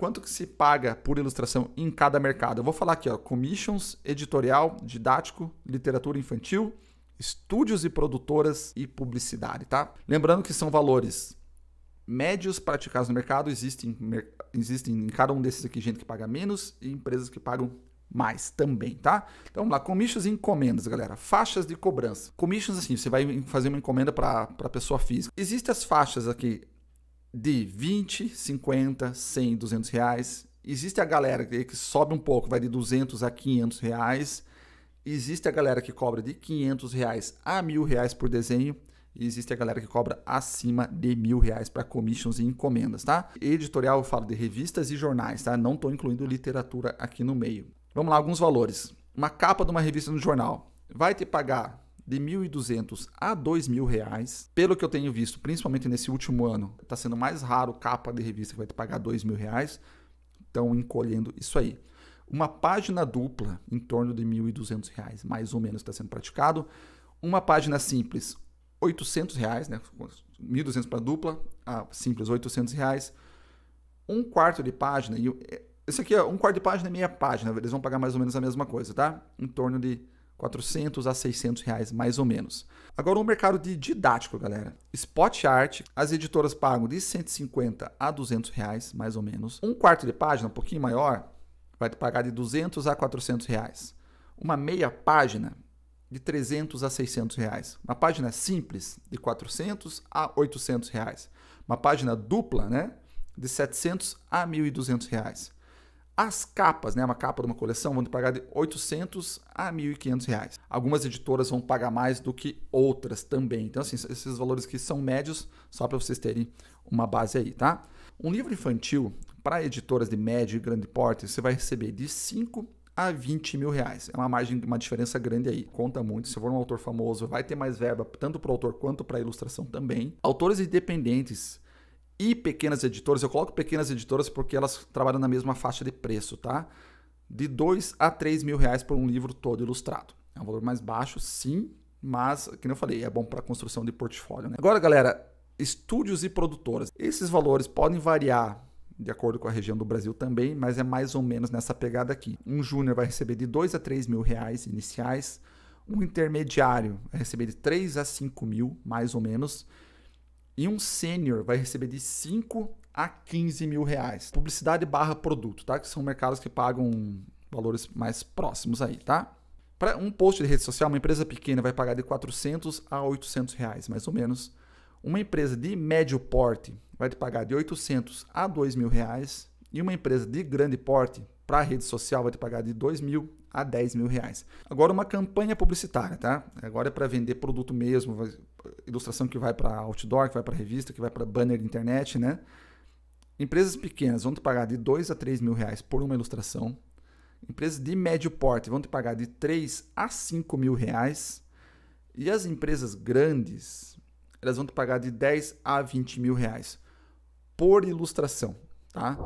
quanto que se paga por ilustração em cada mercado? Eu vou falar aqui, ó, commissions, editorial, didático, literatura infantil, estúdios e produtoras e publicidade, tá? Lembrando que são valores médios praticados no mercado, existem, existem em cada um desses aqui gente que paga menos e empresas que pagam mais também, tá? Então vamos lá, commissions e encomendas, galera. Faixas de cobrança. Commissions, assim, você vai fazer uma encomenda para pessoa física. Existem as faixas aqui de 20, 50, 100, 200 reais. Existe a galera que sobe um pouco, vai de 200 a 500 reais. Existe a galera que cobra de 500 reais a mil reais por desenho. E existe a galera que cobra acima de mil reais para commissions e encomendas, tá? Editorial eu falo de revistas e jornais, tá? Não estou incluindo literatura aqui no meio. Vamos lá, alguns valores. Uma capa de uma revista no jornal vai te pagar de 1.200 a 2.000 reais. Pelo que eu tenho visto, principalmente nesse último ano, está sendo mais raro capa de revista que vai te pagar 2.000 reais. Estão encolhendo isso aí. Uma página dupla, em torno de 1.200 reais, mais ou menos, está sendo praticado. Uma página simples, 800 reais, né? 1.200 para dupla, a simples 800 reais. Um quarto de página, e isso é, aqui é um quarto de página e é meia página, eles vão pagar mais ou menos a mesma coisa, tá? Em torno de 400 a 600 reais, mais ou menos. Agora o um mercado de didático, galera. Spot Art, as editoras pagam de 150 a 200 reais, mais ou menos. Um quarto de página, um pouquinho maior, vai te pagar de 200 a 400 reais. Uma meia página, de 300 a 600 reais. Uma página simples, de 400 a 800 reais. Uma página dupla, né? De 700 a 1.200 reais. As capas, né, uma capa de uma coleção, vão pagar de 800 a 1.500 reais. Algumas editoras vão pagar mais do que outras também. Então, assim, esses valores que são médios, só para vocês terem uma base aí, tá? Um livro infantil, para editoras de médio e grande porte, você vai receber de 5 a 20 mil reais. É uma margem, uma diferença grande aí. Conta muito. Se for um autor famoso, vai ter mais verba, tanto para o autor quanto para a ilustração também. Autores independentes e pequenas editoras. Eu coloco pequenas editoras porque elas trabalham na mesma faixa de preço, tá? De 2 a 3 mil reais por um livro todo ilustrado. É um valor mais baixo, sim, mas, como eu falei, é bom para construção de portfólio. Né? Agora, galera, estúdios e produtoras. Esses valores podem variar de acordo com a região do Brasil também, mas é mais ou menos nessa pegada aqui. Um júnior vai receber de 2 a 3 mil reais iniciais, um intermediário vai receber de 3 a 5 mil, mais ou menos, e um sênior vai receber de 5 a 15 mil reais. Publicidade barra produto, tá? Que são mercados que pagam valores mais próximos aí, tá? Para um post de rede social, uma empresa pequena vai pagar de 400 a 800 reais, mais ou menos. Uma empresa de médio porte vai te pagar de 800 a 2 mil reais. E uma empresa de grande porte para a rede social vai ter que pagar de 2 mil a 10 mil reais. Agora uma campanha publicitária, tá? Agora é para vender produto mesmo, ilustração que vai para outdoor, que vai para revista, que vai para banner de internet, né? Empresas pequenas vão te pagar de 2 a 3 mil reais por uma ilustração. Empresas de médio porte vão te pagar de 3 a 5 mil reais. E as empresas grandes, elas vão te pagar de 10 a 20 mil reais por ilustração, tá?